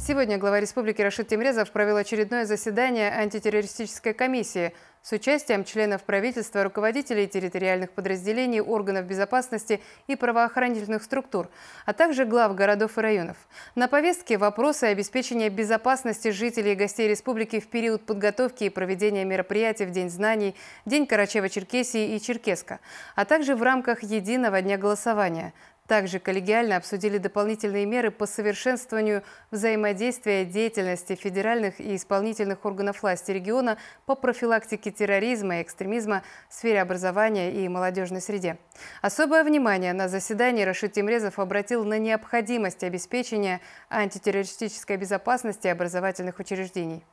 Сегодня глава республики Рашид Темрезов провел очередное заседание антитеррористической комиссии с участием членов правительства, руководителей территориальных подразделений, органов безопасности и правоохранительных структур, а также глав городов и районов. На повестке вопросы обеспечения безопасности жителей и гостей республики в период подготовки и проведения мероприятий в День знаний, День Карачева-Черкесии и Черкеска, а также в рамках единого дня голосования – также коллегиально обсудили дополнительные меры по совершенствованию взаимодействия деятельности федеральных и исполнительных органов власти региона по профилактике терроризма и экстремизма в сфере образования и молодежной среде. Особое внимание на заседании Рашид Тимрезов обратил на необходимость обеспечения антитеррористической безопасности образовательных учреждений.